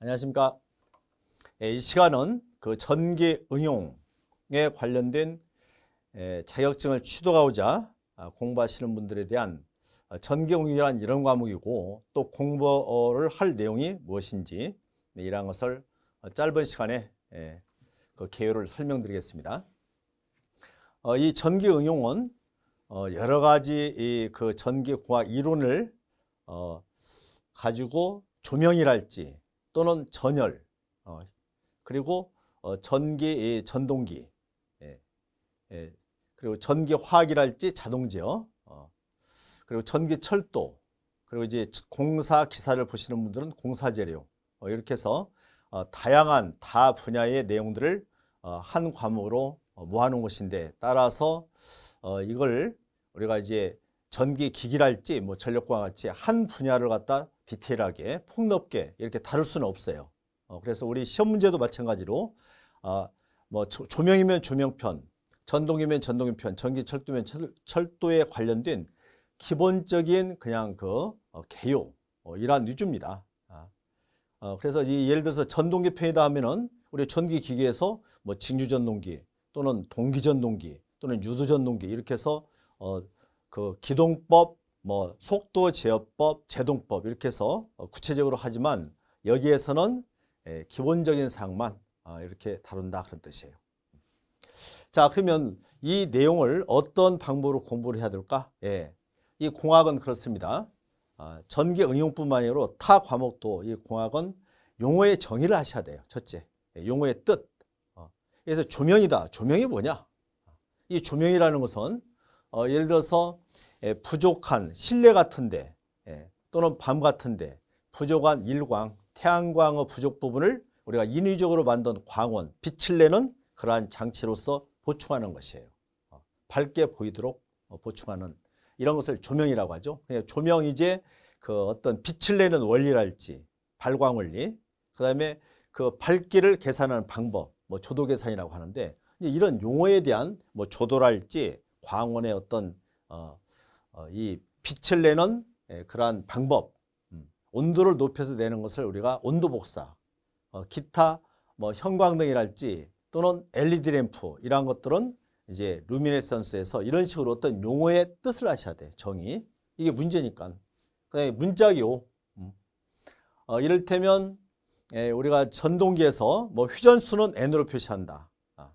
안녕하십니까. 예, 이 시간은 그 전기 응용에 관련된 예, 자격증을 취득하고자 아, 공부하시는 분들에 대한 아, 전기 응용이란 이런 과목이고 또 공부를 할 내용이 무엇인지 네, 이러한 것을 짧은 시간에 예, 그 개요를 설명드리겠습니다. 어, 이 전기 응용은 어, 여러 가지 그 전기 공학 이론을 어, 가지고 조명이랄지 또는 전열 어, 그리고 어, 전기 전동기 예, 예, 그리고 전기 화학이랄지 자동제어 어, 그리고 전기 철도 그리고 이제 공사 기사를 보시는 분들은 공사 재료 어, 이렇게 해서 어, 다양한 다 분야의 내용들을 어, 한 과목으로 어, 모아놓은 것인데 따라서 어, 이걸 우리가 이제 전기 기기랄지 뭐 전력과 같이 한 분야를 갖다 디테일하게 폭넓게 이렇게 다룰 수는 없어요. 어, 그래서 우리 시험 문제도 마찬가지로 아, 뭐 조, 명이면 조명편, 전동이면 전동편, 전기 철도면 철, 도에 관련된 기본적인 그냥 그 어, 개요 어, 이러한 위주입니다. 아, 어, 그래서 이, 예를 들어서 전동기 편이다 하면은 우리 전기 기계에서 뭐 직류 전동기 또는 동기 전동기 또는 유도 전동기 이렇게 해서 어, 그 기동법 뭐 속도 제어법, 제동법 이렇게 해서 어, 구체적으로 하지만 여기에서는 예, 기본적인 사항만 어, 이렇게 다룬다 그런 뜻이에요. 자 그러면 이 내용을 어떤 방법으로 공부를 해야 될까? 예, 이 공학은 그렇습니다. 아, 전기 응용뿐만 아니라 타 과목도 이 공학은 용어의 정의를 하셔야 돼요. 첫째, 예, 용어의 뜻. 어, 그래서 조명이다. 조명이 뭐냐? 이 조명이라는 것은 예를 들어서 예, 부족한 실내 같은데 예, 또는 밤 같은데 부족한 일광, 태양광의 부족 부분을 우리가 인위적으로 만든 광원, 빛을 내는 그러한 장치로서 보충하는 것이에요. 어, 밝게 보이도록 어, 보충하는 이런 것을 조명이라고 하죠. 조명 이제 그 어떤 빛을 내는 원리랄지 발광 원리, 그 다음에 그 밝기를 계산하는 방법, 뭐 조도 계산이라고 하는데 이런 용어에 대한 뭐 조도랄지 광원의 어떤 어 어, 이 빛을 내는 예, 그러한 방법, 음, 온도를 높여서 내는 것을 우리가 온도 복사, 어, 기타 뭐 형광등이랄지 또는 LED 램프 이러한 것들은 이제 루미네센스에서 이런 식으로 어떤 용어의 뜻을 아셔야 돼 정의 이게 문제니까 그다음에 문자기호 음. 어, 이를테면 에, 예, 우리가 전동기에서 뭐 휴전수는 N으로 표시한다 아.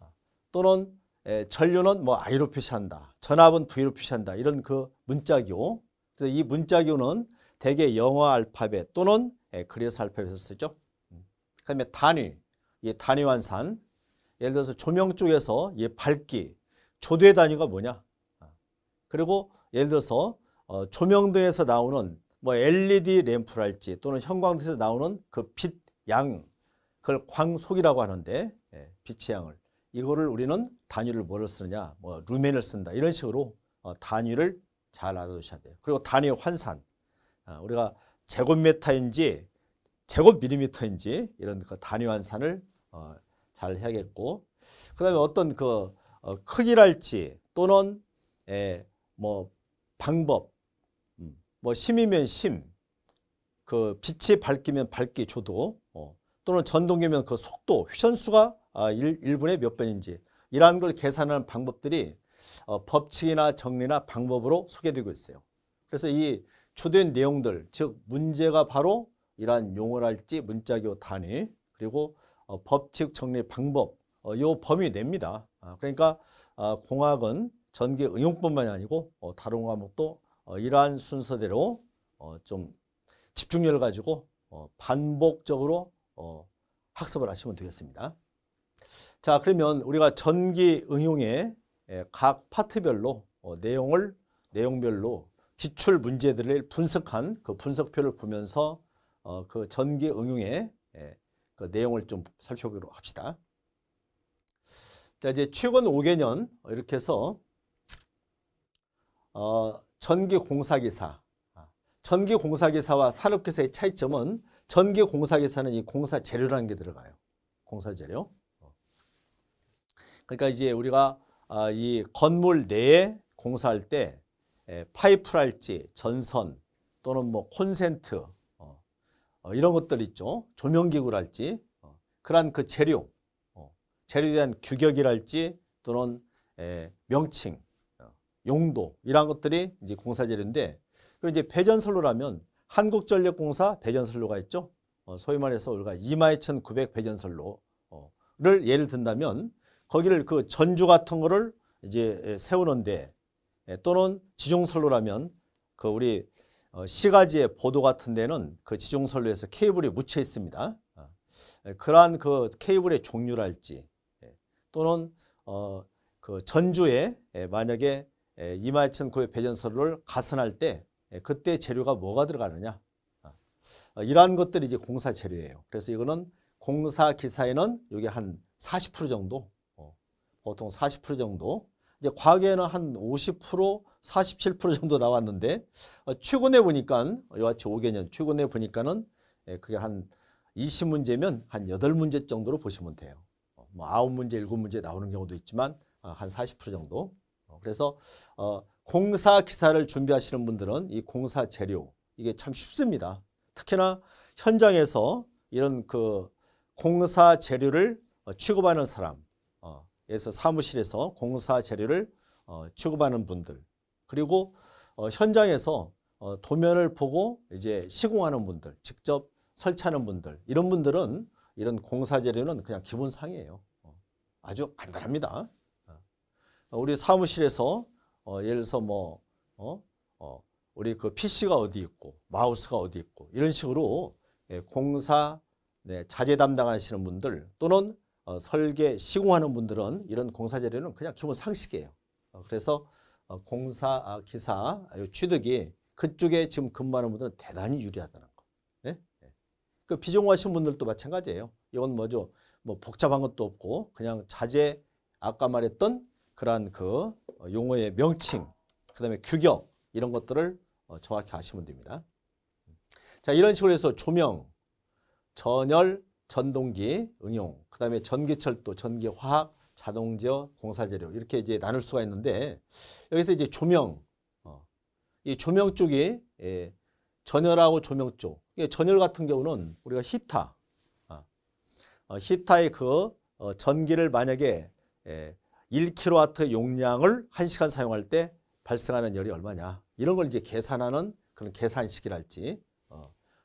아. 또는 전류는 뭐 I로 표시한다. 전압은 V로 표시한다. 이런 그 문자교. 그래서 이 문자교는 대개 영어 알파벳 또는 그리스 알파벳을 쓰죠. 음. 그다음에 단위, 이 단위 환산. 예를 들어서 조명 쪽에서 이 밝기, 조대 단위가 뭐냐. 아. 그리고 예를 들어서 어, 조명등에서 나오는 뭐 LED 램프랄지 또는 형광등에서 나오는 그 빛 양, 그걸 광속이라고 하는데 예, 빛의 양을 이거를 우리는 단위를 뭐를 쓰느냐 뭐 루멘을 쓴다 이런 식으로 어, 단위를 잘 알아두셔야 돼요 그리고 단위 환산 아, 우리가 제곱미터인지 제곱밀리미터인지 이런 그 단위 환산을 어, 잘 해야겠고 그 다음에 어떤 그 어, 크기랄지 또는 예, 뭐 방법 음, 뭐 심이면 심, 그 빛이 밝기면 밝기 조도 어, 또는 전동기면그 속도, 휘선수가 어, 일, 분에몇 번인지 이러한 걸 계산하는 방법들이 어, 법칙이나 정리나 방법으로 소개되고 있어요. 그래서 이 주된 내용들 즉 문제가 바로 이러한 용어랄지 문자교 단위 그리고 어, 법칙 정리 방법 요 범위 냅니다. 아, 그러니까 아, 공학은 전기 응용뿐만이 아니고 다른 과목도 이러한 순서대로 좀 집중력을 가지고 반복적으로 학습을 하시면 되겠습니다. 자 그러면 우리가 전기 응용의 예, 각 파트별로 어, 내용을 내용별로 기출 문제들을 분석한 그 분석표를 보면서 어, 그 전기 응용의 예, 그 내용을 좀 살펴보도록 합시다. 자 이제 최근 5개년 이렇게 해서 어, 전기공사기사 아, 전기공사기사와 산업기사의 차이점은 전기공사기사는 이 공사 재료라는 게 들어가요. 공사 재료. 그러니까 이제 우리가 아, 이 건물 내에 공사할 때 예, 파이프랄지 전선 또는 뭐 콘센트 어, 어, 이런 것들 있죠. 조명기구랄지 어, 그러한 그 재료, 재료에 대한 규격이랄지 또는 예, 명칭, 용도 이런 것들이 이제 공사 재료인데 그리고 이제 배전선로라면 한국전력공사 배전선로가 있죠. 소위 말해서 우리가 21,900 배전선로를 예를 든다면 거기를 그 전주 같은 거를 이제 세우는데 예, 또는 지중선로라면 그 우리 어, 시가지의 보도 같은 데는 그 지중선로에서 케이블이 묻혀 있습니다. 어, 예, 그러한 그 케이블의 종류랄지 예, 또는 어그 전주에 만약에 이마천 구의 배전선로를 가선할 때 그때 재료가 뭐가 들어가느냐 아, 어, 이러한 것들이 이제 공사 재료예요. 그래서 이거는 공사 기사에는 이게 한 40% 정도 보통 40% 정도 이제 과거에는 한50% 47% 정도 나왔는데 어, 최근에 보니까 여하튼 5개년 최근에 보니까는 예, 그게 한 20문제면 한 8문제 정도로 보시면 돼요. 어, 뭐 9문제 7문제 나오는 경우도 있지만 어, 한40% 정도 그래서 공사 기사를 준비하시는 분들은 이 공사 재료 이게 참 쉽습니다. 특히나 현장에서 이런 그 공사 재료를 취급하는 사람 에서 사무실에서 공사 재료를 어, 취급하는 분들 그리고 어, 현장에서 어, 도면을 보고 이제 시공하는 분들 직접 설치하는 분들 이런 분들은 이런 공사 재료는 그냥 기본 상이에요. 어, 아주 간단합니다. 어, 우리 사무실에서 어, 예를 들어서 뭐 우리 그 PC가 어디 있고 마우스가 어디 있고 이런 식으로 예, 공사 네, 자재 담당하시는 분들 또는 어, 설계, 시공하는 분들은 이런 공사 재료는 그냥 기본 상식이에요. 어, 그래서 어, 공사 아, 기사 취득이 그쪽에 지금 근무하는 분들은 대단히 유리하다는 거. 예? 예. 그비전하신 분들도 마찬가지예요. 이건 뭐죠? 뭐 복잡한 것도 없고 그냥 자재 아까 말했던 그러한 그 어, 용어의 명칭, 그다음에 규격 이런 것들을 어, 정확히 아시면 됩니다. 자 이런 식으로 해서 조명, 전열, 전동기 응용, 그 다음에 전기철도, 전기화학, 자동제어, 공사재료 이렇게 이제 나눌 수가 있는데 여기서 이제 조명, 어, 이 조명 쪽이 예, 전열하고 조명 쪽. 예, 전열 같은 경우는 우리가 히타, 아, 어, 히타의 그 어, 전기를 만약에 예, 1kW 용량을 1시간 사용할 때 발생하는 열이 얼마냐 이런 걸 이제 계산하는 그런 계산식이랄지 어,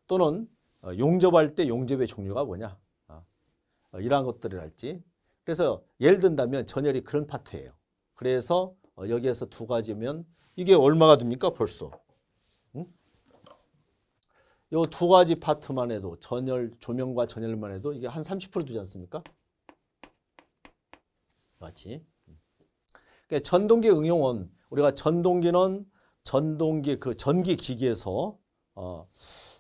또는 어, 용접할 때 용접의 종류가 뭐냐 어, 어, 이러한 것들을 할지 그래서 예를 든다면 전열이 그런 파트예요. 그래서 여기에서 두 가지면 이게 얼마가 됩니까 벌써 응? 두 가지 파트만 해도 전열 조명과 전열만 해도 이게 한30% 되지 않습니까? 맞지? 그러니까 전동기 응용은 우리가 전동기는 전동기 그 전기 기기에서 어,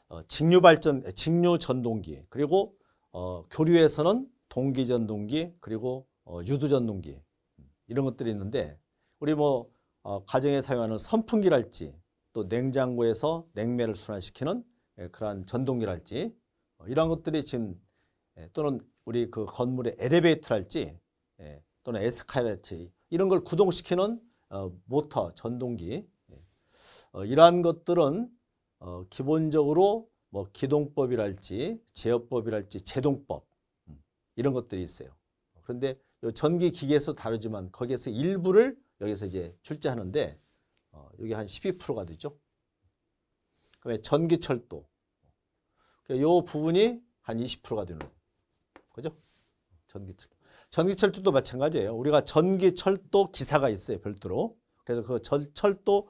어, 직류 발전, 직류 전동기, 그리고 어, 교류에서는 동기 전동기, 그리고 어, 유두 전동기 음, 이런 것들이 있는데 우리 뭐 어, 가정에 사용하는 선풍기랄지 또 냉장고에서 냉매를 순환시키는 예, 그러한 전동기랄지 어, 이런 것들이 지금 예, 또는 우리 그 건물의 엘리베이터랄지 예, 또는 에스카이랄지 이런 걸 구동시키는 어, 모터 전동기 예. 어, 이러한 것들은 어, 기본적으로 뭐 기동법이랄지 제어법이랄지 제동법 음, 이런 것들이 있어요. 그런데 전기 기계에서 다루지만 거기에서 일부를 여기서 이제 출제하는데 어, 여기 한 12%가 되죠. 그다음에 전기철도 이 그러니까 부분이 한 20%가 되는 거죠. 전기철도. 전기철도도 마찬가지예요. 우리가 전기철도 기사가 있어요. 별도로. 그래서 그 절, 철도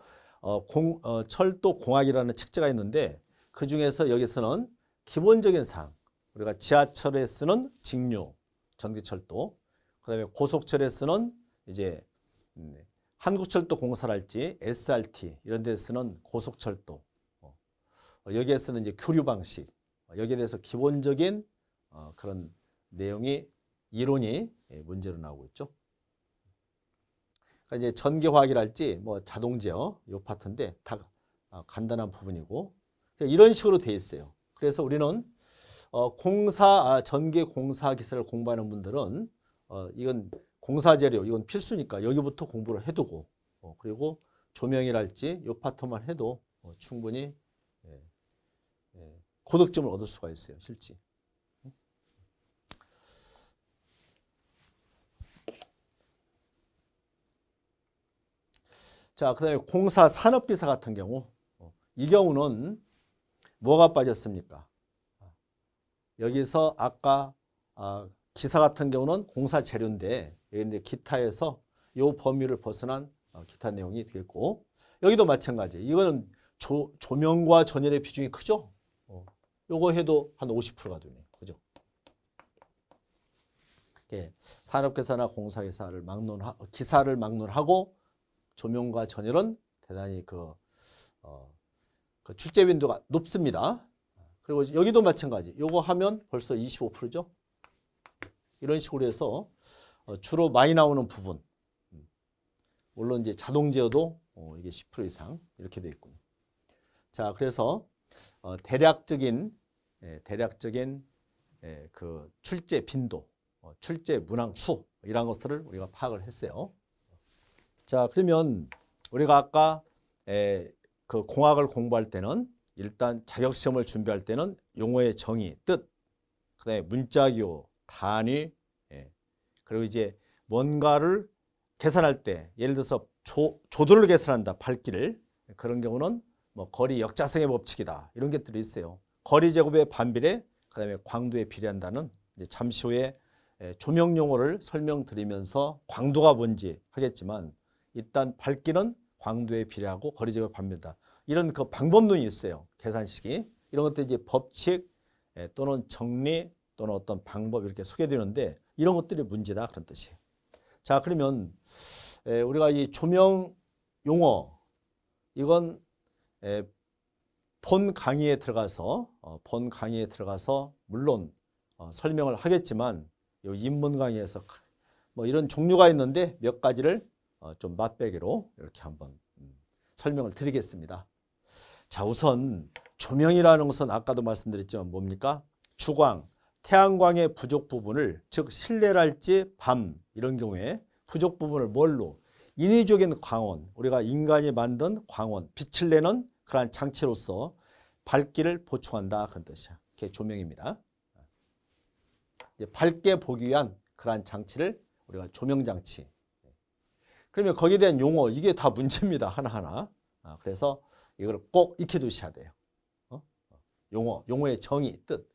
어, 공, 어, 철도공학이라는 책자가 있는데 그 중에서 여기서는 기본적인 사항 우리가 지하철에 쓰는 직류, 전기철도 그 다음에 고속철에 쓰는 이제 음, 한국철도공사랄지 SRT 이런 데 쓰는 고속철도 어, 여기에 쓰는 이제 교류 방식 어, 여기에 대해서 기본적인 어, 그런 내용이 이론이 예, 문제로 나오고 있죠. 그러니까 이제 전기화학이랄지 뭐 자동제어 요 파트인데 다 아, 간단한 부분이고 이런 식으로 돼 있어요. 그래서 우리는 어, 공사 아, 전기 공사 기사를 공부하는 분들은 어, 이건 공사 재료 이건 필수니까 여기부터 공부를 해두고 어, 그리고 조명이랄지 요 파트만 해도 어, 충분히 예, 예, 고득점을 얻을 수가 있어요. 실제. 자, 그 다음에 공사 산업기사 같은 경우 어, 이 경우는 뭐가 빠졌습니까? 여기서 아까 아, 기사 같은 경우는 공사 재료인데 이제 기타에서 요 범위를 벗어난 어, 기타 내용이 되겠고 여기도 마찬가지 이거는 조, 조명과 전열의 비중이 크죠? 어, 요거 해도 한 50%가 되네 그죠? 예, 산업기사나 공사기사를 막론, 기사를 막론하고 조명과 전열은 대단히 그, 어, 그 출제 빈도가 높습니다. 그리고 여기도 마찬가지. 요거 하면 벌써 25%죠. 이런 식으로 해서 어, 주로 많이 나오는 부분. 음. 물론 이제 자동 제어도 어, 이게 10% 이상 이렇게 되어 있군요. 자, 그래서 어, 대략적인 예, 대략적인 예, 그 출제 빈도, 어, 출제 문항 수 이런 것들을 우리가 파악을 했어요. 자, 그러면 우리가 아까 에, 그 공학을 공부할 때는 일단 자격시험을 준비할 때는 용어의 정의, 뜻, 그다음에 문자기호, 단위, 예. 그리고 이제 뭔가를 계산할 때 예를 들어서 조, 조도를 계산한다, 밝기를 그런 경우는 뭐 거리 역자성의 법칙이다 이런 것들이 있어요. 거리 제곱의 반비례, 그다음에 광도에 비례한다는 잠시 후에 조명 용어를 설명드리면서 광도가 뭔지 하겠지만 일단 밝기는 광도에 비례하고 거리 제곱 팝니다. 이런 그 방법론이 있어요. 계산식이. 이런 것들이 이제 법칙 예, 또는 정리 또는 어떤 방법 이렇게 소개되는데 이런 것들이 문제다 그런 뜻이에요. 자 그러면 예, 우리가 이 조명 용어 이건 예, 본 강의에 들어가서 어, 본 강의에 들어가서 물론 어, 설명을 하겠지만 이 인문 강의에서 뭐 이런 종류가 있는데 몇 가지를 어, 좀 맛배기로 이렇게 한번 음, 설명을 드리겠습니다. 자, 우선 조명이라는 것은 아까도 말씀드렸지만 뭡니까? 주광, 태양광의 부족 부분을 즉 실내랄지 밤 이런 경우에 부족 부분을 뭘로? 인위적인 광원, 우리가 인간이 만든 광원, 빛을 내는 그러한 장치로서 밝기를 보충한다 그런 뜻이야. 그게 조명입니다. 밝게 보기 위한 그러한 장치를 우리가 조명장치 그러면 거기에 대한 용어 이게 다 문제입니다. 하나하나. 아, 그래서 이걸 꼭 익혀두셔야 돼요. 어? 용어, 용어의 정의, 뜻.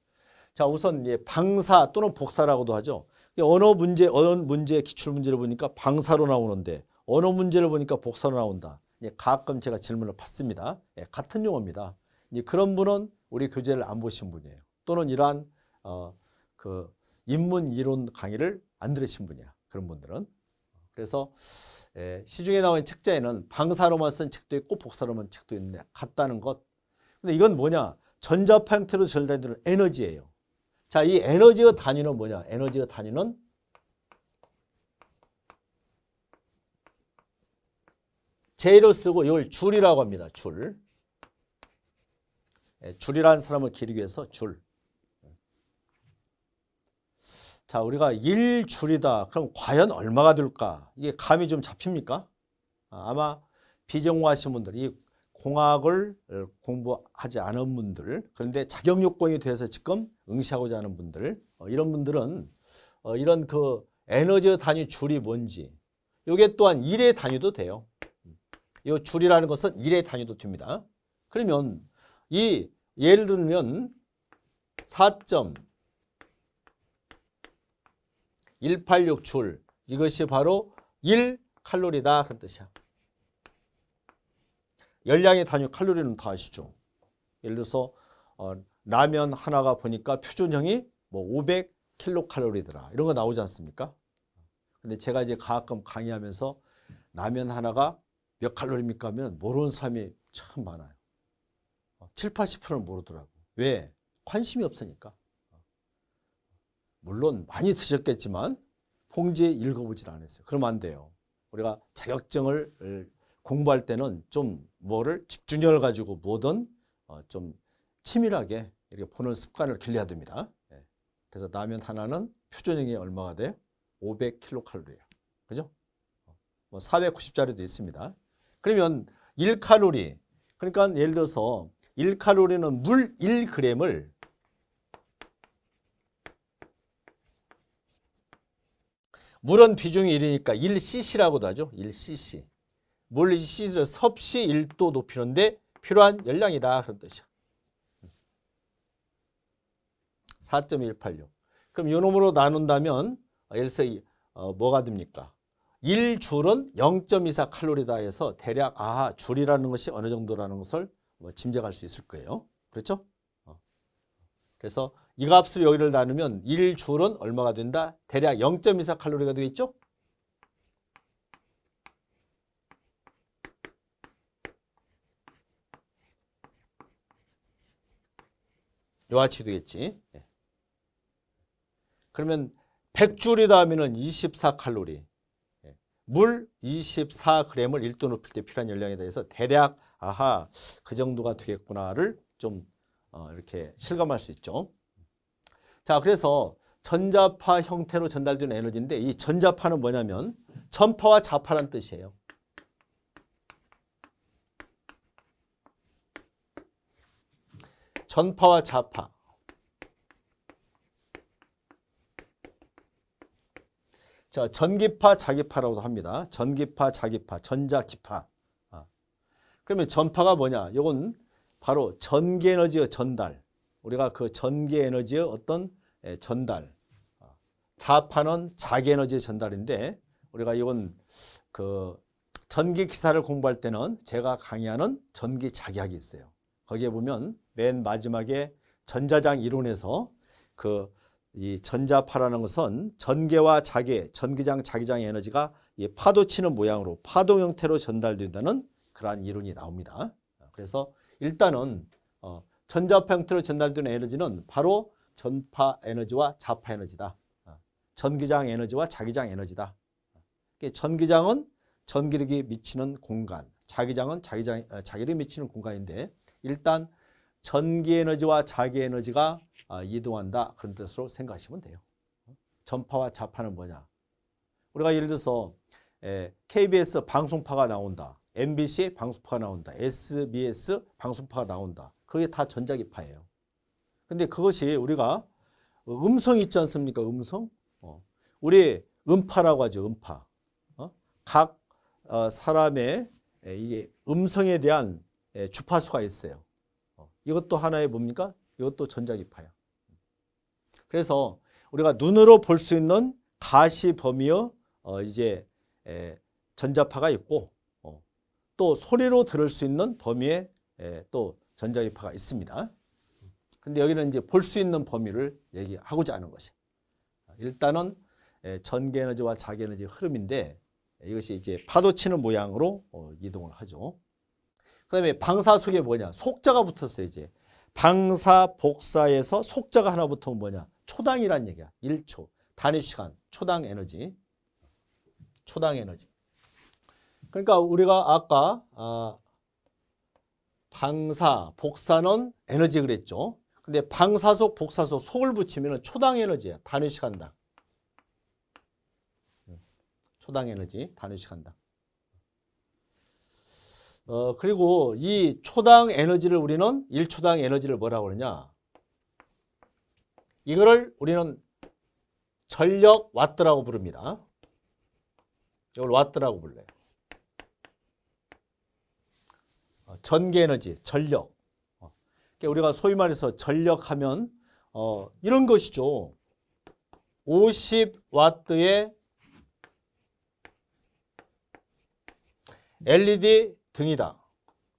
자 우선 예, 방사 또는 복사라고도 하죠. 언어 문제, 언어 문제 기출 문제를 보니까 방사로 나오는데 언어 문제를 보니까 복사로 나온다. 예, 가끔 제가 질문을 받습니다. 예, 같은 용어입니다. 예, 그런 분은 우리 교재를 안 보신 분이에요. 또는 이러한 어, 그 인문 이론 강의를 안 들으신 분이야. 그런 분들은 그래서 시중에 나온 책자에는 방사로만 쓴 책도 있고 복사로만 책도 있는데 같다는 것. 근데 이건 뭐냐? 전자파 형태로 전달되는 에너지예요. 자, 이 에너지의 단위는 뭐냐? 에너지의 단위는 제이 쓰고 이걸 줄이라고 합니다. 줄. 줄이라는 사람을 기르기 위해서 줄. 자, 우리가 1줄이다. 그럼 과연 얼마가 될까? 이게 감이 좀 잡힙니까? 아, 아마 비정화하신 분들, 이 공학을 공부하지 않은 분들, 그런데 자격요건이 돼서 지금 응시하고자 하는 분들, 어, 이런 분들은 어, 이런 그 에너지 단위 줄이 뭔지, 이게 또한 일의 단위도 돼요. 이 줄이라는 것은 일의 단위도 됩니다. 그러면 이 예를 들면 4 186줄 이것이 바로 1칼로리다 그 뜻이야. 열량의 단위 칼로리는 다 아시죠? 예를 들어서 어, 라면 하나가 보니까 표준형이 뭐 500킬로칼로리더라 이런 거 나오지 않습니까? 근데 제가 이제 가끔 강의하면서 라면 하나가 몇 칼로리입니까 하면 모르는 사람이 참 많아요. 7, 80%는 모르더라고. 왜? 관심이 없으니까. 물론 많이 드셨겠지만 봉지에 읽어보질 않았어요. 그럼 안 돼요. 우리가 자격증을 공부할 때는 좀 뭐를 집중력을 가지고 뭐든 어, 좀 치밀하게 이렇게 보는 습관을 길러야 됩니다. 예. 그래서 라면 하나는 표준형이 얼마가 돼요? 500kcal예요. 그죠? 어, 뭐 490짜리도 있습니다. 그러면 1칼로리 그러니까 예를 들어서 1칼로리는 물 1g을 물은 비중이 1이니까 1cc라고도 하죠. 1cc. 물 1cc를 섭씨 1도 높이는데 필요한 열량이다. 그런 뜻이야. 4.186. 그럼 요놈으로 나눈다면 열서 어, 뭐가 됩니까? 1줄은 0.24 칼로리다 해서 대략 아 줄이라는 것이 어느 정도라는 것을 뭐 짐작할 수 있을 거예요. 그렇죠? 그래서 이값을 여기를 나누면 1줄은 얼마가 된다? 대략 0.24 칼로리가 되겠죠? 요와 치이 되겠지. 예. 그러면 100줄이다 음에는 24칼로리. 물 24g을 1도 높일 때 필요한 열량에 대해서 대략 아하 그 정도가 되겠구나를 좀 어, 이렇게 실감할 수 있죠. 자, 그래서 전자파 형태로 전달되는 에너지인데 이 전자파는 뭐냐면 전파와 자파란 뜻이에요. 전파와 자파. 자, 전기파, 자기파라고도 합니다. 전기파, 자기파, 전자기파. 아. 그러면 전파가 뭐냐? 이건 바로 전기 에너지의 전달. 우리가 그 전기 에너지의 어떤 예, 전달. 어, 자파는 자기 에너지의 전달인데 우리가 이건 그 전기 기사를 공부할 때는 제가 강의하는 전기 자기학이 있어요. 거기에 보면 맨 마지막에 전자장 이론에서 그 이 전자파라는 것은 전개와 자개, 전기장, 자기장의 에너지가 이 파도 치는 모양으로 파동 형태로 전달된다는 그러한 이론이 나옵니다. 그래서 일단은 어, 전자파 형태로 전달된 에너지는 바로 전파 에너지와 자파 에너지다. 어, 전기장 에너지와 자기장 에너지다. 어, 전기장은 전기력이 미치는 공간, 자기장은 자기장, 어, 자기력이 미치는 공간인데 일단 전기에너지와 자기에너지가 이동한다 그런 뜻으로 생각하시면 돼요. 전파와 자파는 뭐냐? 우리가 예를 들어서 KBS 예, 방송파가 나온다. MBC 방수파가 나온다. SBS 방수파가 나온다. 그게 다 전자기파예요. 근데 그것이 우리가 음성 있지 않습니까? 음성? 어. 우리 음파라고 하죠. 음파. 어? 각 어, 사람의 이게 음성에 대한 주파수가 있어요. 어. 이것도 하나의 뭡니까? 이것도 전자기파야. 그래서 우리가 눈으로 볼 수 있는 가시 범위어 어, 이제 전자파가 있고 또 소리로 들을 수 있는 범위에 예, 또전자기파가 있습니다. 근데 여기는 이제 볼 수 있는 범위를 얘기하고자 하는 것이 일단은 예, 전기에너지와 자기에너지 흐름인데 예, 이것이 이제 파도 치는 모양으로 어, 이동을 하죠. 그 다음에 방사 속에 뭐냐? 속자가 붙었어요. 이제 방사 복사에서 속자가 하나 붙으면 뭐냐? 초당이란 얘기야. 1초. 단위 시간. 초당 에너지. 초당 에너지. 그러니까 우리가 아까 아, 방사, 복사는 에너지 그랬죠. 근데 방사속, 복사속, 속을 붙이면 초당 에너지야. 단위시간당. 초당 에너지, 단위시간당. 어, 그리고 이 초당 에너지를 우리는 1초당 에너지를 뭐라고 그러냐. 이거를 우리는 전력 와트라고 부릅니다. 이걸 와트라고 불러요. 어, 전기에너지, 전력. 어, 그러니까 우리가 소위 말해서 전력하면 어, 이런 것이죠. 50W의 LED 등이다.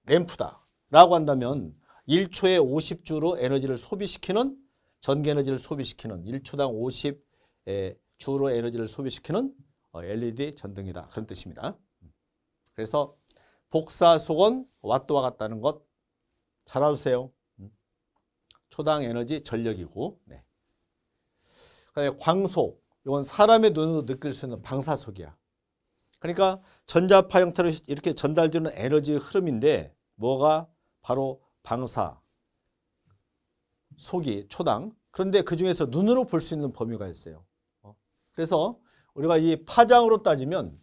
램프다. 라고 한다면 1초에 50주로 에너지를 소비시키는 전기에너지를 소비시키는 1초당 50주로 에너지를 소비시키는 LED 어, 전등이다. 그런 뜻입니다. 그래서 복사속은 왓도와 같다는 것 잘아세요 음. 초당 에너지 전력이고 네. 그다음에 광속 이건 사람의 눈으로 느낄 수 있는 방사속이야. 그러니까 전자파 형태로 이렇게 전달되는 에너지 흐름인데 뭐가 바로 방사 속이 초당 그런데 그 중에서 눈으로 볼 수 있는 범위가 있어요. 어. 그래서 우리가 이 파장으로 따지면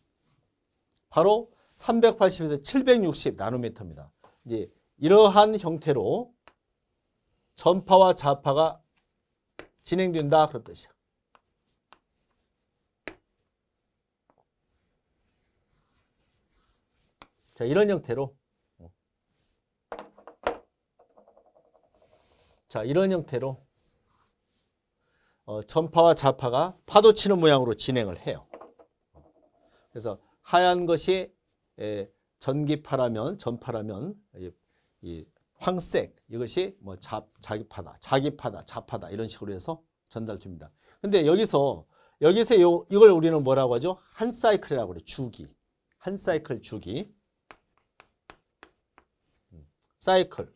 바로 380에서 760 나노미터입니다. 이제 이러한 형태로 전파와 자파가 진행된다 그런 뜻이야. 자, 이런 형태로 자, 이런 형태로 어, 전파와 자파가 파도 치는 모양으로 진행을 해요. 그래서 하얀 것이 예, 전기파라면 전파라면 이 황색 이것이 뭐 자, 자기파다 자기파다 자파다 이런 식으로 해서 전달됩니다. 근데 여기서 여기서 요, 이걸 우리는 뭐라고 하죠? 한 사이클이라고 그래 주기 한 사이클 주기 음, 사이클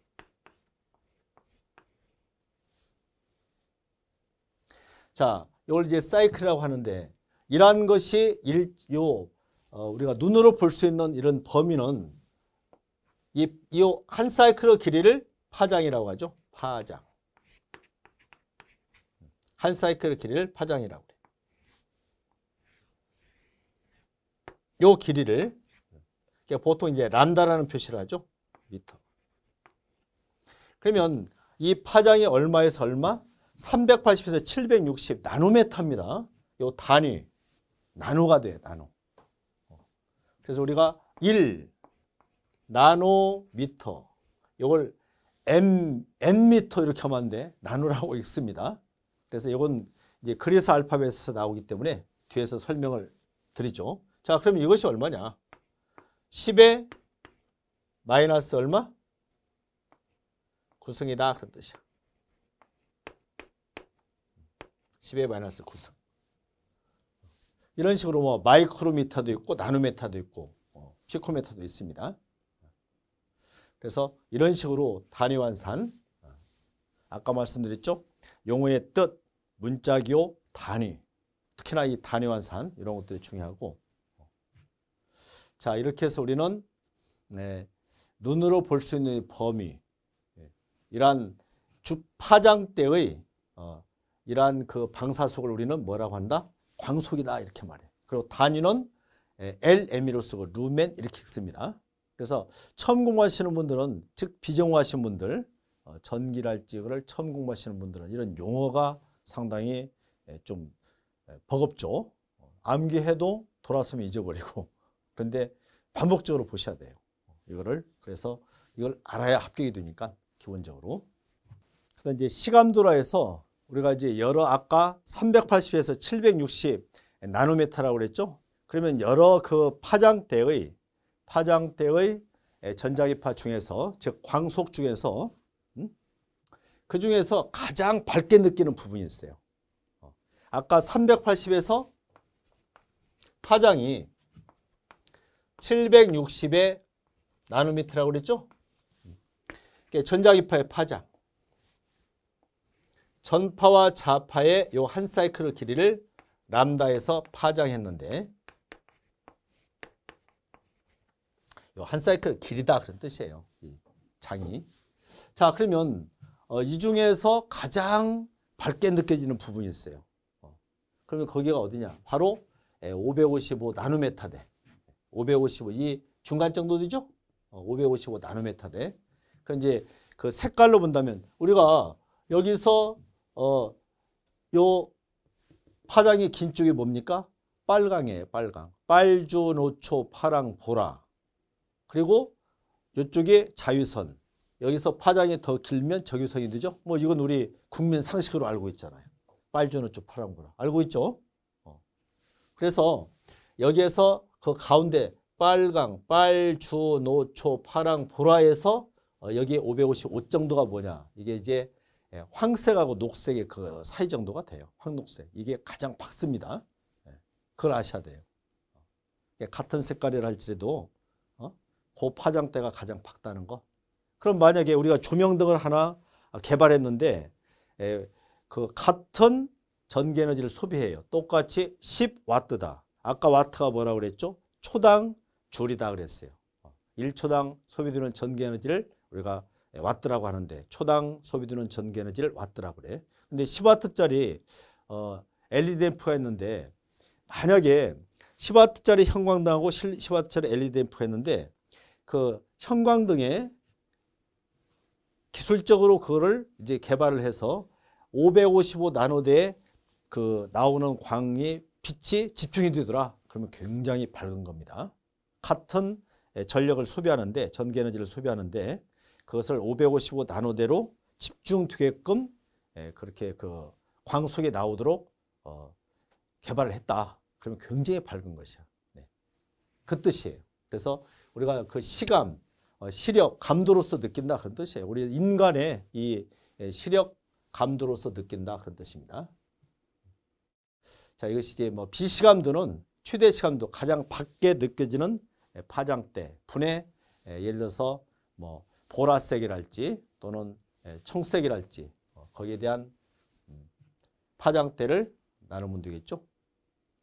자, 이걸 이제 사이클이라고 하는데 이러한 것이 일, 요 어, 우리가 눈으로 볼 수 있는 이런 범위는 이 한 사이클의 길이를 파장이라고 하죠. 파장. 한 사이클의 길이를 파장이라고 그래요. 요 길이를 그러니까 보통 이제 람다라는 표시를 하죠. 미터. 그러면 이 파장이 얼마에서 얼마? 380에서 760나노메터입니다요 단위 나노가 돼요 나노. 그래서 우리가 1 나노미터 이걸 m m미터 이렇게 하면 안 돼. 나누라고 읽습니다 그래서 이건 이제 그리스 알파벳에서 나오기 때문에 뒤에서 설명을 드리죠. 자, 그럼 이것이 얼마냐? 10의 마이너스 얼마? 구승이다 그런 뜻이야. 10의 마이너스 구승. 이런 식으로 뭐 마이크로미터도 있고 나노메터도 있고 뭐 피코메터도 있습니다. 그래서 이런 식으로 단위환산 아까 말씀드렸죠? 용어의 뜻, 문자기호, 단위 특히나 이 단위환산 이런 것들이 중요하고 자 이렇게 해서 우리는 네, 눈으로 볼 수 있는 범위 예, 이러한 주파장대의 어, 이러한 그 방사속을 우리는 뭐라고 한다? 광속이다 이렇게 말해요. 그리고 단위는 예, LME로 쓰고 루멘 이렇게 씁니다. 그래서 처음 공부하시는 분들은 즉 비정화하신 분들 어, 전기랄지 그를 처음 공부하시는 분들은 이런 용어가 상당히 예, 좀 예, 버겁죠. 암기해도 돌아서면 잊어버리고 그런데 반복적으로 보셔야 돼요. 이거를 그래서 이걸 알아야 합격이 되니까 기본적으로. 그다음 이제 시감도라에서 우리가 이제 여러 아까 380에서 760 나노미터라고 그랬죠. 그러면 여러 그 파장대의 파장대의 전자기파 중에서 즉 광속 중에서 음? 그 중에서 가장 밝게 느끼는 부분이 있어요. 어. 아까 380에서 파장이 760의 나노미터라고 그랬죠? 음. 그러니까 전자기파의 파장. 전파와 자파의 요 한 사이클의 길이를 람다에서 파장했는데 요 한 사이클 길이다 그런 뜻이에요. 장이. 자 그러면 어, 이 중에서 가장 밝게 느껴지는 부분이 있어요. 어. 그러면 거기가 어디냐? 바로 555 예, 나노메타 대 555, 이 중간 정도 되죠? 어, 555 나노메타 대. 그 이제 그 색깔로 본다면 우리가 여기서 어, 요 파장이 긴 쪽이 뭡니까? 빨강이에요, 빨강. 빨주, 노초, 파랑, 보라. 그리고 이쪽에 자유선. 여기서 파장이 더 길면 적유선이 되죠. 뭐 이건 우리 국민 상식으로 알고 있잖아요. 빨주, 노초, 파랑, 보라. 알고 있죠? 어. 그래서 여기에서 그 가운데 빨강, 빨주, 노초, 파랑, 보라에서 어, 여기 555 정도가 뭐냐. 이게 이제 예, 황색하고 녹색의 그 사이 정도가 돼요. 황녹색. 이게 가장 밝습니다. 예, 그걸 아셔야 돼요. 예, 같은 색깔이라 할지라도 어? 그 파장대가 가장 밝다는 거. 그럼 만약에 우리가 조명등을 하나 개발했는데 예, 그 같은 전기에너지를 소비해요. 똑같이 10와트다. 아까 와트가 뭐라고 그랬죠? 초당 줄이다 그랬어요. 1초당 어, 소비되는 전기에너지를 우리가 예, 왔더라고 하는데 초당 소비되는 전기에너지를 왔더라고 그래. 근데 10와트짜리 어, LED 램프가 있는데 만약에 10와트짜리 형광등하고 10와트짜리 LED 램프가 있는데 그 형광등에 기술적으로 그거를 이제 개발을 해서 555 나노대에 그 나오는 광이 빛이 집중이 되더라. 그러면 굉장히 밝은 겁니다. 같은 예, 전력을 소비하는데 전기에너지를 소비하는데 그것을 555 나노대로 집중 되게끔 예, 그렇게 그 광속에 나오도록 어, 개발을 했다. 그러면 굉장히 밝은 것이야. 네. 그 뜻이에요. 그래서 우리가 그 시감, 어, 시력, 감도로서 느낀다 그런 뜻이에요. 우리 인간의 이 예, 시력, 감도로서 느낀다 그런 뜻입니다. 자, 이것이 이제 뭐 비시감도는 최대 시감도 가장 밖에 느껴지는 예, 파장대, 분해 예를 들어서 뭐 보라색이랄지 또는 예, 청색이랄지 어, 거기에 대한 음, 파장대를 나누면 되겠죠.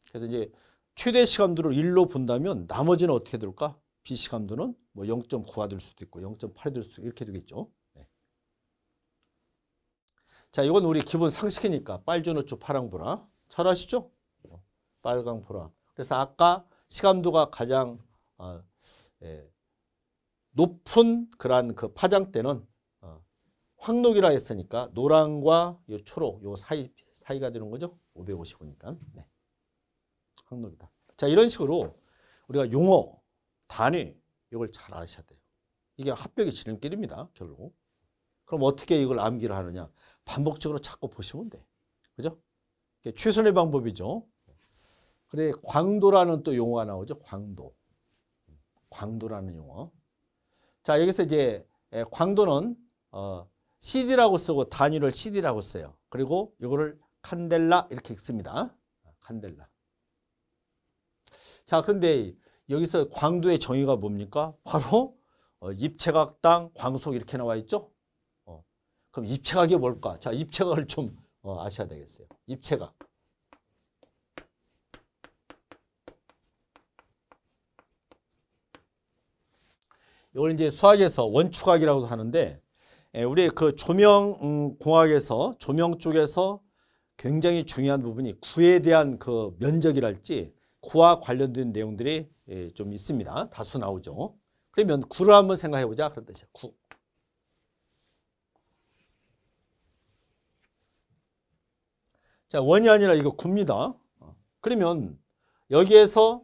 그래서 이제 최대 시감도를 1로 본다면 나머지는 어떻게 될까? 비시감도는 뭐 0.9가 될 수도 있고 0.8이 될 수도 이렇게 되겠죠. 네. 자, 이건 우리 기본 상식이니까 빨주노초 파랑보라 잘 아시죠? 어, 빨강 보라. 그래서 아까 시감도가 가장 어, 예, 높은 그러한 그 파장대는 어, 황록이라 했으니까 노랑과 요 초록 요 사이 사이가 되는 거죠. 550이니까. 네. 황록이다. 자, 이런 식으로 우리가 용어, 단위 이걸 잘 아셔야 돼요. 이게 합격의 지름길입니다. 결국. 그럼 어떻게 이걸 암기를 하느냐? 반복적으로 자꾸 보시면 돼. 그죠? 최선의 방법이죠. 그래 광도라는 또 용어가 나오죠. 광도. 광도라는 용어. 자, 여기서 이제 예, 광도는 어, CD라고 쓰고 단위를 CD라고 써요. 그리고 이거를 칸델라 이렇게 씁니다. 칸델라. 자, 근데 여기서 광도의 정의가 뭡니까? 바로 어, 입체각당 광속 이렇게 나와 있죠? 어, 그럼 입체각이 뭘까? 자, 입체각을 좀 어, 아셔야 되겠어요. 입체각. 이걸 이제 수학에서 원추각이라고도 하는데 예, 우리 그 조명 음, 공학에서 조명 쪽에서 굉장히 중요한 부분이 구에 대한 그 면적이랄지 구와 관련된 내용들이 예, 좀 있습니다. 다수 나오죠. 그러면 구를 한번 생각해 보자. 그런 뜻이야. 구. 자, 원이 아니라 이거 구입니다. 그러면 여기에서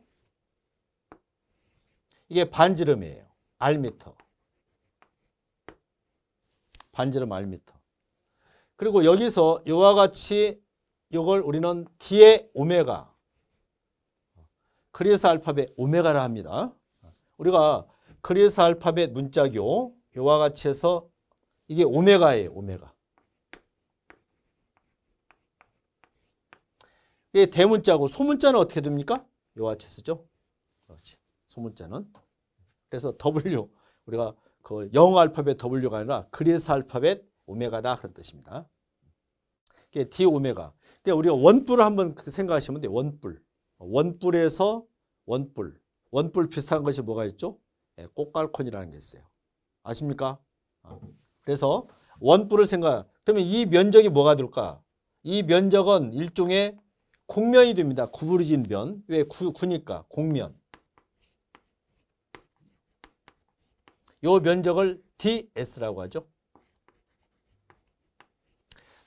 이게 반지름이에요. 알미터. 반지름 알미터. 그리고 여기서 이와 같이 이걸 우리는 D의 오메가. 그리스 알파벳 오메가를 합니다. 우리가 그리스 알파벳 문자교 이와 같이 해서 이게 오메가예요. 오메가. 이게 대문자고 소문자는 어떻게 됩니까? 이와 같이 쓰죠. 그렇지. 소문자는. 그래서 W 우리가 그 영어 알파벳 W가 아니라 그리스 알파벳 오메가다 그런 뜻입니다. 이게 D 오메가. 근데 우리가 원뿔을 한번 그 생각하시면 돼요. 원뿔. 원뿔에서 원뿔. 원뿔 비슷한 것이 뭐가 있죠? 예, 꽃갈콘이라는 게 있어요. 아십니까? 아. 그래서 원뿔을 생각. 그러면 이 면적이 뭐가 될까? 이 면적은 일종의 공면이 됩니다. 구부러진 면. 왜 구, 구니까 공면. 요 면적을 ds라고 하죠.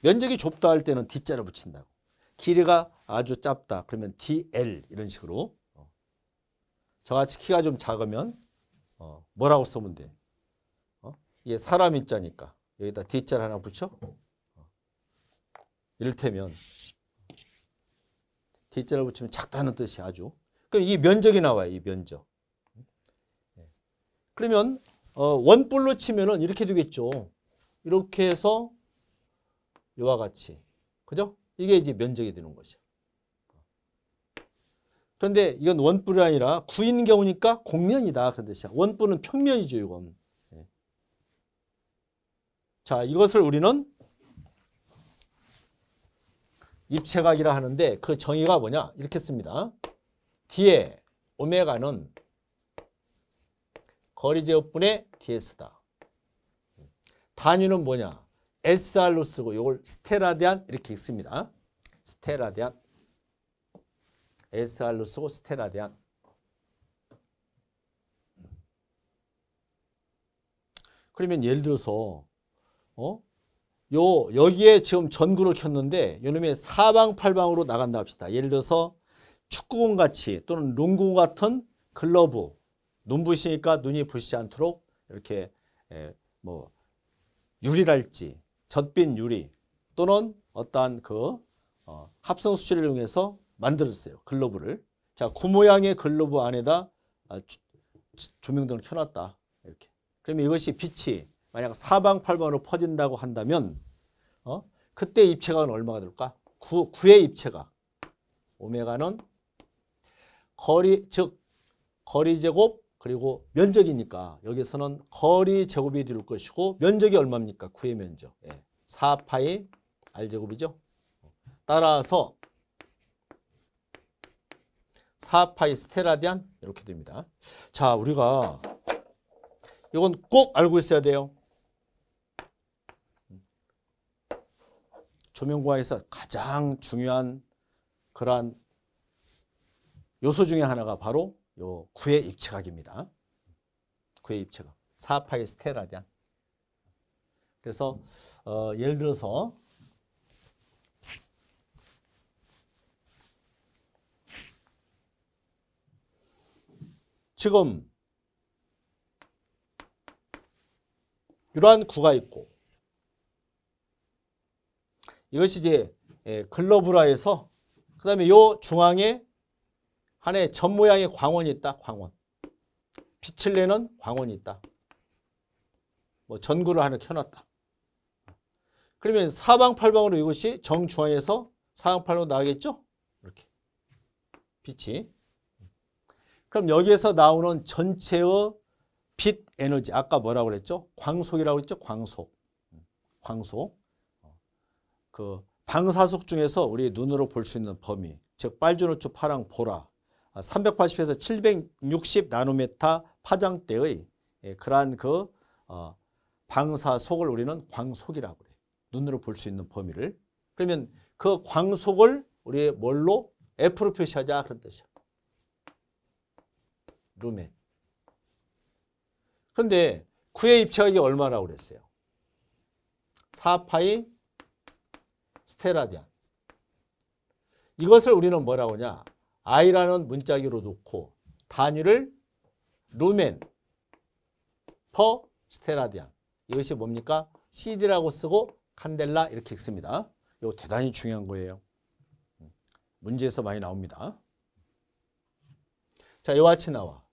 면적이 좁다 할 때는 d자를 붙인다고. 길이가 아주 짧다. 그러면 dl 이런 식으로. 어. 저같이 키가 좀 작으면 어, 뭐라고 쓰면 돼? 어? 이게 사람 인자니까 여기다 d자를 하나 붙여. 어. 이를테면 d자를 붙이면 작다는 뜻이 아주. 그럼 이 면적이 나와요. 이 면적. 예. 그러면 어, 원뿔로 치면은 이렇게 되겠죠. 이렇게 해서 이와 같이. 그죠? 이게 이제 면적이 되는 것이야. 그런데 이건 원뿔이 아니라 구인 경우니까 공면이다. 그런 뜻이야. 원뿔은 평면이죠, 이건. 예. 자, 이것을 우리는 입체각이라 하는데 그 정의가 뭐냐? 이렇게 씁니다. 뒤에 오메가는 거리 제곱분의 ds다. 단위는 뭐냐? SR로 쓰고 이걸 스테라디안 이렇게 읽습니다. 스테라디안. SR로 쓰고 스테라디안. 그러면 예를 들어서 어? 요 여기에 지금 전구를 켰는데 요놈의 사방팔방으로 나간다 합시다. 예를 들어서 축구공 같이 또는 농구공 같은 글러브 눈 부시니까 눈이 부시지 않도록 이렇게 예, 뭐 유리랄지 젖빈 유리 또는 어떠한 그 어, 합성 수치를 이용해서 만들었어요. 글로브를 자, 구모양의 글로브 안에다 아, 조명등을 켜놨다. 이렇게. 그러면 이것이 빛이 만약 사방팔방으로 퍼진다고 한다면 어? 그때 입체각은 얼마가 될까? 구, 9의 입체각. 오메가는 거리 즉 거리 제곱 그리고 면적이니까 여기서는 거리 제곱이 이룰 것이고 면적이 얼마입니까? 9의 면적. 예. 4파이 R제곱이죠. 따라서 4파이 스테라디안 이렇게 됩니다. 자, 우리가 이건 꼭 알고 있어야 돼요. 조명공학에서 가장 중요한 그러한 요소 중에 하나가 바로 요 구의 입체각입니다. 구의 입체각. 4파이 스테라디안. 그래서 어, 예를 들어서 지금 이러한 구가 있고 이것이 이제 예, 글러브라에서 그 다음에 요 중앙에 안에 점 모양의 광원이 있다. 광원. 빛을 내는 광원이 있다. 뭐 전구를 하나 켜놨다. 그러면 사방팔방으로 이것이 정중앙에서 사방팔로 나가겠죠? 이렇게. 빛이. 그럼 여기에서 나오는 전체의 빛 에너지 아까 뭐라고 그랬죠? 광속이라고 그죠 광속. 광속. 그 방사속 중에서 우리 눈으로 볼 수 있는 범위. 즉 빨주노초 파랑 보라 380에서 760 나노메타 파장대의 예, 그러한 그 어, 방사속을 우리는 광속이라고 그래요. 눈으로 볼 수 있는 범위를. 그러면 그 광속을 우리 뭘로 F로 표시하자 그런 뜻이야. 루멘. 근데 구의 입체각이 얼마라고 그랬어요? 4파이 스테라디안. 이것을 우리는 뭐라고 하냐? I라는 문자으로 놓고 단위를 루멘, 퍼, 스테라디안. 이것이 뭡니까? CD라고 쓰고 칸델라 이렇게 읽습니다. 이거 대단히 중요한 거예요. 문제에서 많이 나옵니다. 자, 이와 같이 나와.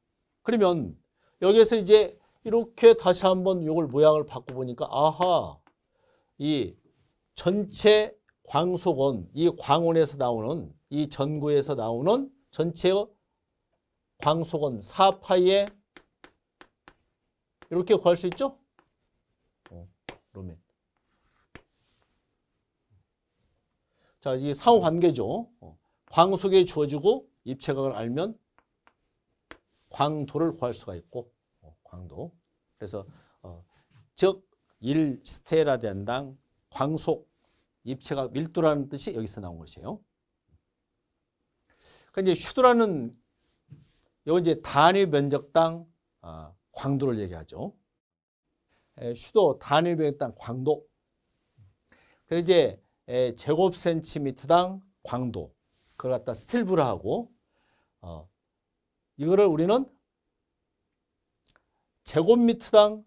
그러면 여기에서 이제 이렇게 다시 한번 이걸 모양을 바꿔보니까 아하 이 전체 광속은 이 광원에서 나오는 이 전구에서 나오는 전체의 광속은 4파이에 이렇게 구할 수 있죠? 어, 그러면 자, 이게 상호 관계죠. 어, 광속이 주어지고 입체각을 알면 광도를 구할 수가 있고 어, 광도. 그래서 어, 즉 1스테라덴당 광속 입체각 밀도라는 뜻이 여기서 나온 것이에요. 그 이제 슈드라는 이 이제 단위 면적당 아, 광도를 얘기하죠. 슈도 단위 면적당 광도. 그 이제 제곱 센티미터당 광도. 그걸 갖다 스틸브라 하고 어, 이거를 우리는 제곱미터당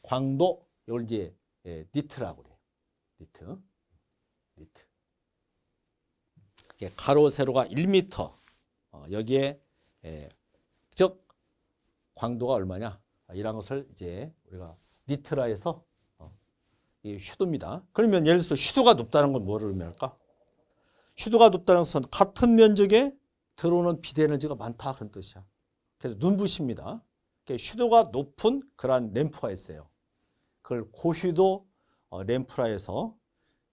광도 이걸 이제 예, 니트라고 그래요. 니트. 니트. 예, 가로 세로가 1m 어, 여기에 예, 즉 광도가 얼마냐 이런 것을 이제 우리가 니트라 해서 어, 이 슈도입니다. 그러면 예를 들어서 슈도가 높다는 건 뭐를 의미할까? 슈도가 높다는 것은 같은 면적에 들어오는 비대에너지가 많다 그런 뜻이야. 그래서 눈부십니다. 슈도가 높은 그러한 램프가 있어요. 그걸 고슈도 어, 램프라 해서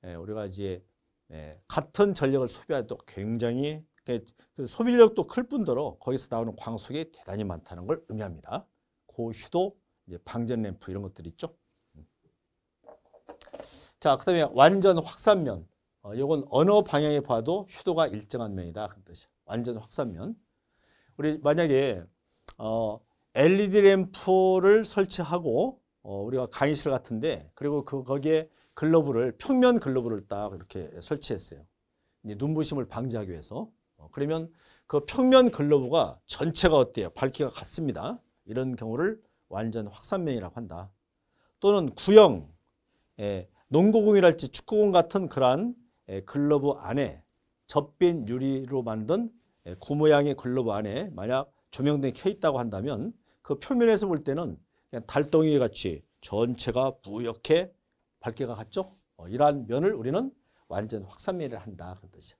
예, 우리가 이제 예, 같은 전력을 소비해도 굉장히 그 소비력도 클 뿐더러 거기서 나오는 광속이 대단히 많다는 걸 의미합니다. 고휴도, 방전 램프 이런 것들 있죠. 자, 그 다음에 완전 확산면. 어, 이건 어느 방향에 봐도 휴도가 일정한 면이다. 그 뜻이야. 완전 확산면. 우리 만약에 어, LED 램프를 설치하고 어, 우리가 강의실 같은데 그리고 그 거기에 글러브를 평면 글러브를 딱 이렇게 설치했어요. 눈부심을 방지하기 위해서. 어, 그러면 그 평면 글러브가 전체가 어때요? 밝기가 같습니다. 이런 경우를 완전 확산면이라고 한다. 또는 구형, 예, 농구공이랄지 축구공 같은 그러한 예, 글러브 안에 접빈 유리로 만든 예, 구모양의 글러브 안에 만약 조명등이 켜 있다고 한다면 그 표면에서 볼 때는 그냥 달덩이 같이 전체가 부옇게 밝게가 같죠? 어, 이러한 면을 우리는 완전 확산면이 한다. 그런 뜻이야.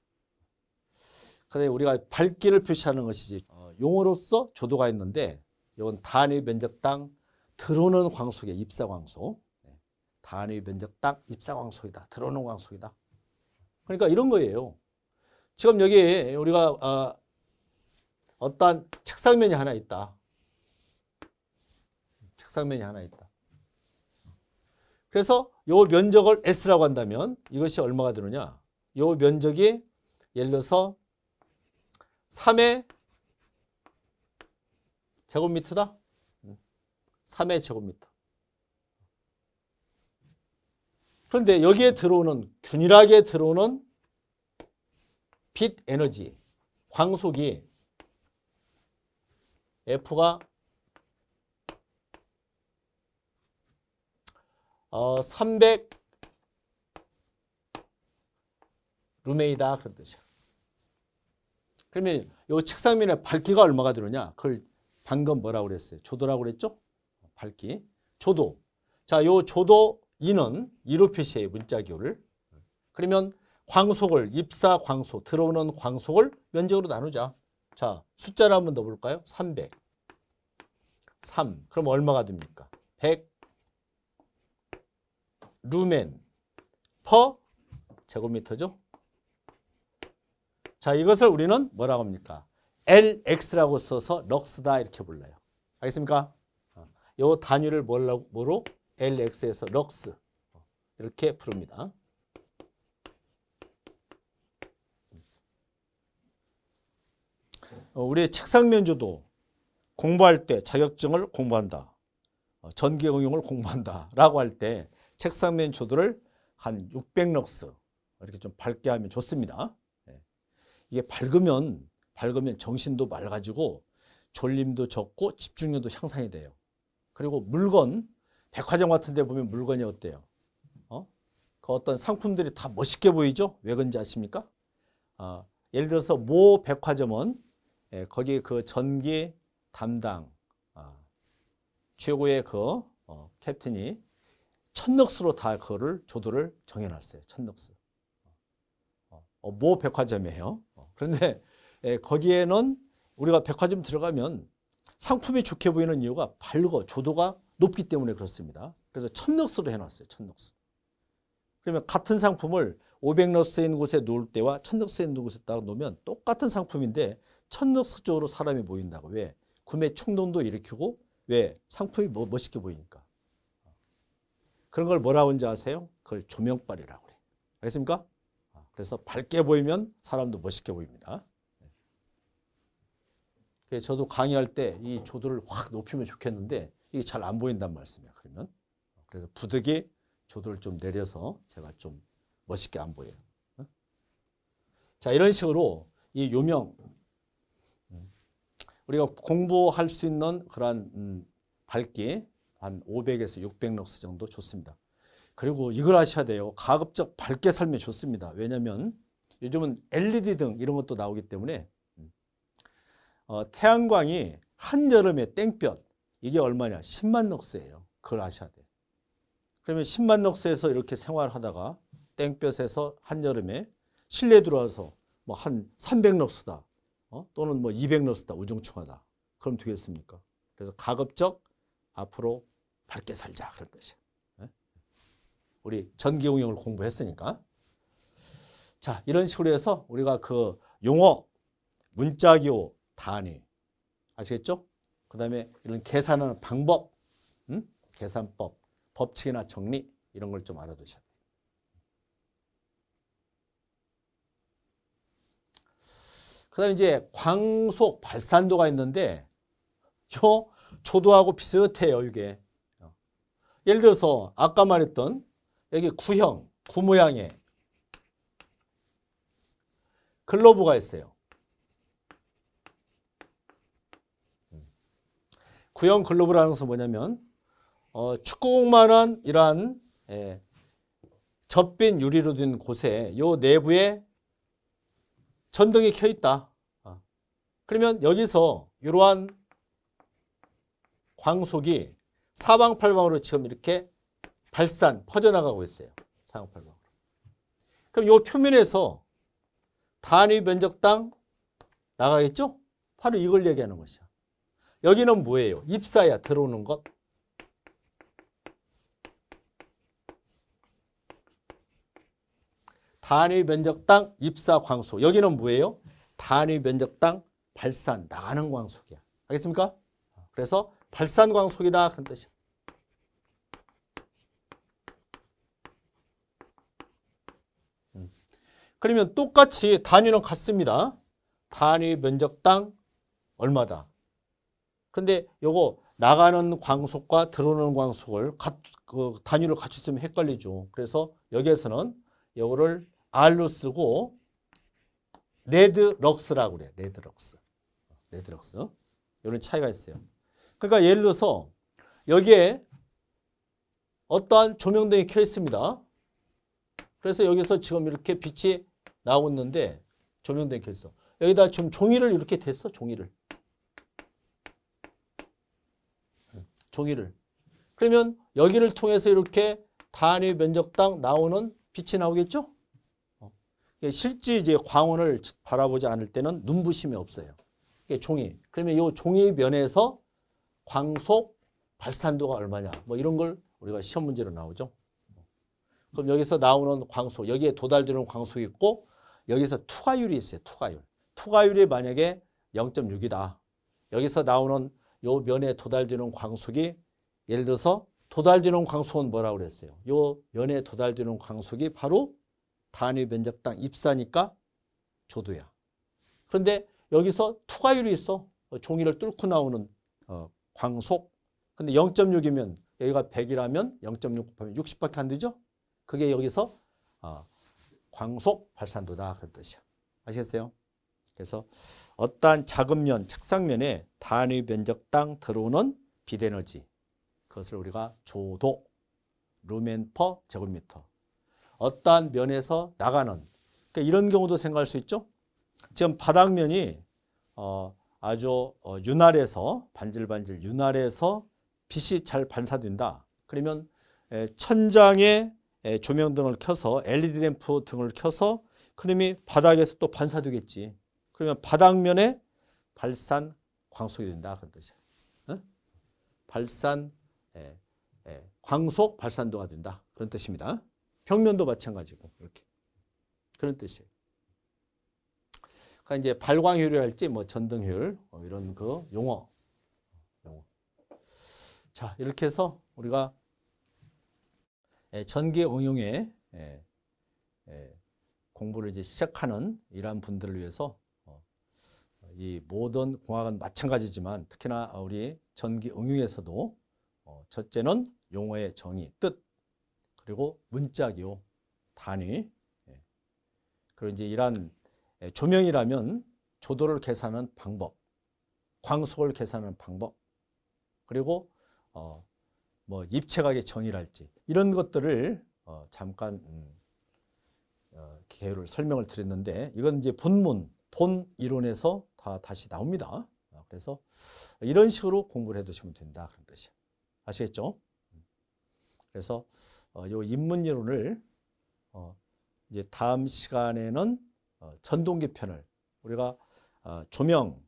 그런데 우리가 밝기를 표시하는 것이지 어, 용어로서 조도가 있는데 이건 단위 면적당 들어오는 광속의 입사광속 네. 단위 면적당 입사광속이다. 들어오는 광속이다. 그러니까 이런 거예요. 지금 여기 우리가 어, 어떠 책상면이 하나 있다. 책상면이 하나 있다. 그래서 요 면적을 S라고 한다면 이것이 얼마가 되느냐. 요 면적이 예를 들어서 3의 제곱미터다. 3의 음. 제곱미터. 그런데 여기에 들어오는 균일하게 들어오는 빛 에너지 광속이 F가 어, 300 루메이다 그런 뜻이야. 그러면 이 책상면의 밝기가 얼마가 들어냐 그걸 방금 뭐라고 그랬어요? 조도라고 그랬죠? 밝기. 조도. 자, 요 조도 2는 2로 표시해 문자교를. 그러면 광속을 입사 광속, 들어오는 광속을 면적으로 나누자. 자, 숫자를 한번 더 볼까요? 300. 3. 그럼 얼마가 됩니까? 100 루멘 퍼 제곱미터죠. 자, 이것을 우리는 뭐라고 합니까? LX라고 써서 럭스다 이렇게 불러요. 알겠습니까? 어, 요 단위를 뭐로 LX에서 럭스 이렇게 부릅니다. 어, 우리 책상 면조도 공부할 때 자격증을 공부한다. 어, 전기응용을 공부한다 라고 할때 책상 맨초도를한 600럭스 이렇게 좀 밝게 하면 좋습니다. 예. 이게 밝으면 밝으면 정신도 맑아지고 졸림도 적고 집중력도 향상이 돼요. 그리고 물건 백화점 같은 데 보면 물건이 어때요? 어? 그 어떤 상품들이 다 멋있게 보이죠? 왜 그런지 아십니까? 아, 예를 들어서 모 백화점은 예, 거기 그 전기 담당 아, 최고의 그 어, 캡틴이 천넉스로 다 그거를 조도를 정해놨어요. 천넉스. 어, 어, 모 백화점이에요. 어, 그런데 예, 거기에는 우리가 백화점 들어가면 상품이 좋게 보이는 이유가 밝어 조도가 높기 때문에 그렇습니다. 그래서 천넉스로 해놨어요. 천넉스. 그러면 같은 상품을 500넉스인 곳에 놓을 때와 천넉스인 곳에 딱 놓으면 똑같은 상품인데 천넉스 쪽으로 사람이 보인다고. 왜? 구매 충동도 일으키고 왜? 상품이 뭐 멋있게 보이니까. 그런 걸 뭐라고 하는지 아세요? 그걸 조명빨이라고 그래. 알겠습니까? 아, 그래서 밝게 보이면 사람도 멋있게 보입니다. 네. 저도 강의할 때 이 조도를 확 높이면 좋겠는데 이게 잘 안 보인단 말씀이야. 그러면 그래서 부득이 조도를 좀 내려서 제가 좀 멋있게 안 보여요. 어? 자 이런 식으로 이 요명 음, 우리가 공부할 수 있는 그러 음, 밝기 한 500에서 600 럭스 정도 좋습니다. 그리고 이걸 아셔야 돼요. 가급적 밝게 살면 좋습니다. 왜냐하면 요즘은 LED 등 이런 것도 나오기 때문에 음, 어, 태양광이 한여름에 땡볕 이게 얼마냐 10만 럭스예요. 그걸 아셔야 돼요. 그러면 10만 럭스에서 이렇게 생활하다가 땡볕에서 한여름에 실내 들어와서 뭐 한 300럭스다 어? 또는 뭐 200럭스다 우중충하다 그럼 되겠습니까? 그래서 가급적 앞으로 밝게 살자 그런 뜻이야. 예? 우리 전기용역을 공부했으니까. 자, 이런 식으로 해서 우리가 그 용어, 문자기호, 단위 아시겠죠? 그 다음에 이런 계산하는 방법, 음? 계산법, 법칙이나 정리 이런 걸 좀 알아두셔야 돼요. 그 다음에 이제 광속 발산도가 있는데 요 조도하고 비슷해요 이게 예를 들어서 아까 말했던 여기 구형, 구모양의 글로브가 있어요. 구형 글로브라는 것은 뭐냐면 어, 축구공만한 이러한 예, 젖빈 유리로 된 곳에 요 내부에 전등이 켜 있다. 어. 그러면 여기서 이러한 광속이 사방팔방으로 지금 이렇게 발산, 퍼져나가고 있어요. 사방팔방으로. 그럼 요 표면에서 단위 면적당 나가겠죠? 바로 이걸 얘기하는 것이야. 여기는 뭐예요? 입사야 들어오는 것. 단위 면적당 입사 광속. 여기는 뭐예요? 단위 면적당 발산 나가는 광속이야. 알겠습니까? 그래서 발산광속이다 그런 뜻이야. 음. 그러면 똑같이 단위는 같습니다. 단위 면적당 얼마다. 근데 요거 나가는 광속과 들어오는 광속을 그 단위를 같이 쓰면 헷갈리죠. 그래서 여기에서는 요거를 R로 쓰고 레드럭스라고 그래요. 레드럭스. 레드럭스. 이런 차이가 있어요. 그러니까 예를 들어서 여기에 어떠한 조명등이 켜 있습니다. 그래서 여기서 지금 이렇게 빛이 나오고 있는데 조명등이 켜 있어. 여기다 지금 종이를 이렇게 댔어. 종이를. 종이를. 그러면 여기를 통해서 이렇게 단위 면적당 나오는 빛이 나오겠죠? 어. 실제 이제 광원을 바라보지 않을 때는 눈부심이 없어요. 종이. 그러면 이 종이 면에서 광속 발산도가 얼마냐 뭐 이런 걸 우리가 시험 문제로 나오죠. 그럼 여기서 나오는 광속 여기에 도달되는 광속이 있고 여기서 투과율이 있어요. 투과율. 투과율이 만약에 0.6이다. 여기서 나오는 요 면에 도달되는 광속이 예를 들어서 도달되는 광속은 뭐라고 그랬어요? 요 면에 도달되는 광속이 바로 단위 면적당 입사니까 조도야. 그런데 여기서 투과율이 있어. 종이를 뚫고 나오는 어, 광속. 근데 0.6이면 여기가 100이라면 0.6 곱하면 60밖에 안 되죠? 그게 여기서 어, 광속 발산도다 그런 뜻이야. 아시겠어요? 그래서 어떠한 작은 면, 착상면에 단위 면적당 들어오는 비에너지 그것을 우리가 조도, 루멘 퍼 제곱미터 어떠한 면에서 나가는 그러니까 이런 경우도 생각할 수 있죠. 지금 바닥면이 어, 아주 어, 윤활해서 반질반질 윤활해서 빛이 잘 반사된다. 그러면 천장에 조명등을 켜서 LED 램프 등을 켜서 그림이 바닥에서 또 반사되겠지. 그러면 바닥면에 발산 광속이 된다. 그런 뜻이야. 어? 발산, 예, 예, 광속 발산도가 된다. 그런 뜻입니다. 벽면도 마찬가지고, 이렇게. 그런 뜻이에요. 그러니까 이제 발광 효율할지 뭐 전등 효율 뭐 이런 그 용어. 용어. 자, 이렇게 해서 우리가 예, 전기 응용에 예, 예, 공부를 이제 시작하는 이러한 분들을 위해서 어, 이 모든 공학은 마찬가지지만 특히나 우리 전기 응용에서도 어, 첫째는 용어의 정의, 뜻, 그리고 문자기호, 단위, 그리고 이제 이러한 예, 조명이라면 조도를 계산하는 방법, 광속을 계산하는 방법, 그리고 어, 뭐 입체각의 정의랄지 이런 것들을 어, 잠깐 음, 어, 개요를 설명을 드렸는데 이건 이제 본문, 본 이론에서 다 다시 나옵니다. 아, 그래서 이런 식으로 공부를 해두시면 된다 그런 뜻이야. 아시겠죠? 그래서 어, 요 인문 이론을 어, 이제 다음 시간에는 어, 전동기 편을 우리가 어, 조명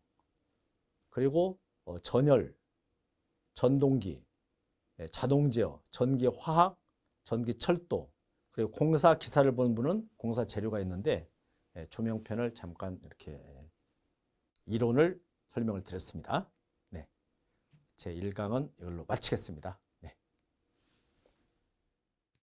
그리고 어, 전열, 전동기, 예, 자동제어, 전기화학, 전기철도 그리고 공사 기사를 보는 분은 공사 재료가 있는데 예, 조명편을 잠깐 이렇게 이론을 설명을 드렸습니다. 네. 제 1강은 이걸로 마치겠습니다.